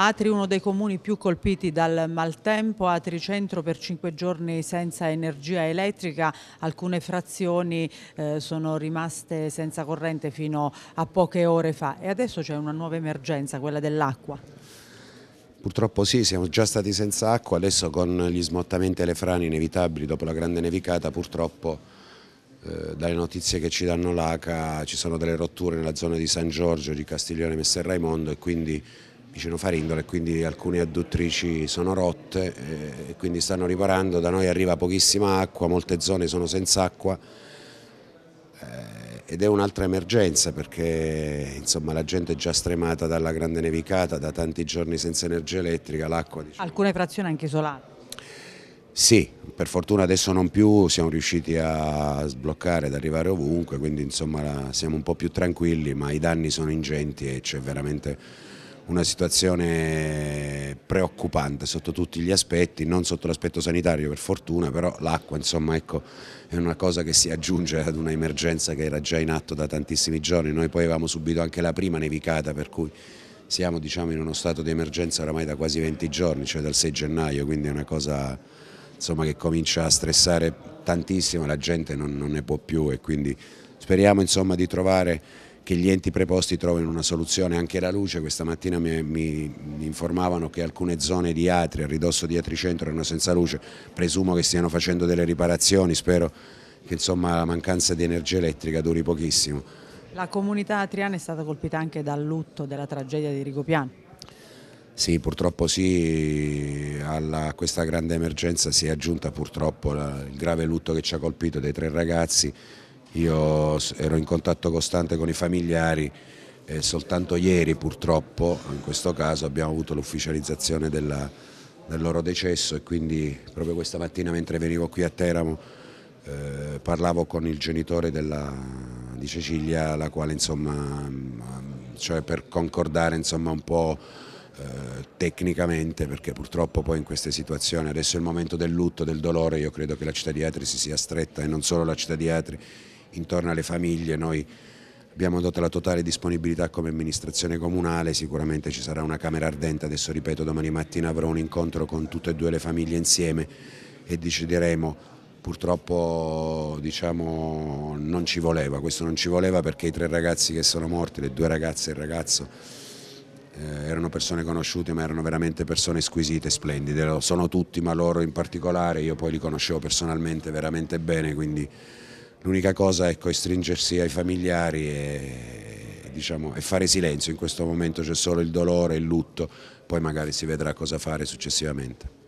Atri uno dei comuni più colpiti dal maltempo, Atri centro per cinque giorni senza energia elettrica, alcune frazioni eh, sono rimaste senza corrente fino a poche ore fa e adesso c'è una nuova emergenza, quella dell'acqua. Purtroppo sì, siamo già stati senza acqua, adesso con gli smottamenti e le frane inevitabili dopo la grande nevicata purtroppo eh, dalle notizie che ci danno l'ACA ci sono delle rotture nella zona di San Giorgio, di Castiglione Messer Raimondo e quindi cirofarindola e quindi alcune adduttrici sono rotte eh, e quindi stanno riparando, da noi arriva pochissima acqua, molte zone sono senza acqua eh, ed è un'altra emergenza perché insomma, la gente è già stremata dalla grande nevicata, da tanti giorni senza energia elettrica, l'acqua... Diciamo. Alcune frazioni anche isolate? Sì, per fortuna adesso non più, siamo riusciti a sbloccare, ad arrivare ovunque, quindi insomma siamo un po' più tranquilli, ma i danni sono ingenti e c'è veramente una situazione preoccupante sotto tutti gli aspetti, non sotto l'aspetto sanitario per fortuna, però l'acqua insomma, ecco, è una cosa che si aggiunge ad una emergenza che era già in atto da tantissimi giorni, noi poi avevamo subito anche la prima nevicata per cui siamo diciamo, in uno stato di emergenza oramai da quasi 20 giorni, cioè dal 6 gennaio, quindi è una cosa insomma, che comincia a stressare tantissimo, la gente non, non ne può più e quindi speriamo insomma, di trovare che gli enti preposti trovino una soluzione anche la luce, questa mattina mi, mi, informavano che alcune zone di Atri, a ridosso di Atricentro erano senza luce, presumo che stiano facendo delle riparazioni, spero che insomma, la mancanza di energia elettrica duri pochissimo. La comunità atriana è stata colpita anche dal lutto della tragedia di Rigopiano. Sì, purtroppo sì, a questa grande emergenza si è aggiunta purtroppo la, il grave lutto che ci ha colpito dei tre ragazzi io ero in contatto costante con i familiari e soltanto ieri purtroppo, in questo caso, abbiamo avuto l'ufficializzazione del loro decesso e quindi proprio questa mattina mentre venivo qui a Teramo eh, parlavo con il genitore della, di Cecilia, la quale insomma, mm, cioè per concordare insomma, un po' eh, tecnicamente perché purtroppo poi in queste situazioni adesso è il momento del lutto, del dolore, io credo che la città di Atri si sia stretta e non solo la città di Atri, intorno alle famiglie noi abbiamo dato la totale disponibilità come amministrazione comunale, sicuramente ci sarà una camera ardente, adesso ripeto domani mattina avrò un incontro con tutte e due le famiglie insieme e decideremo purtroppo diciamo, non ci voleva, questo non ci voleva perché i tre ragazzi che sono morti, le due ragazze e il ragazzo, eh, erano persone conosciute ma erano veramente persone squisite, splendide, lo sono tutti ma loro in particolare, io poi li conoscevo personalmente veramente bene, quindi l'unica cosa ecco, è stringersi ai familiari e, diciamo, e fare silenzio, in questo momento c'è solo il dolore, il lutto, poi magari si vedrà cosa fare successivamente.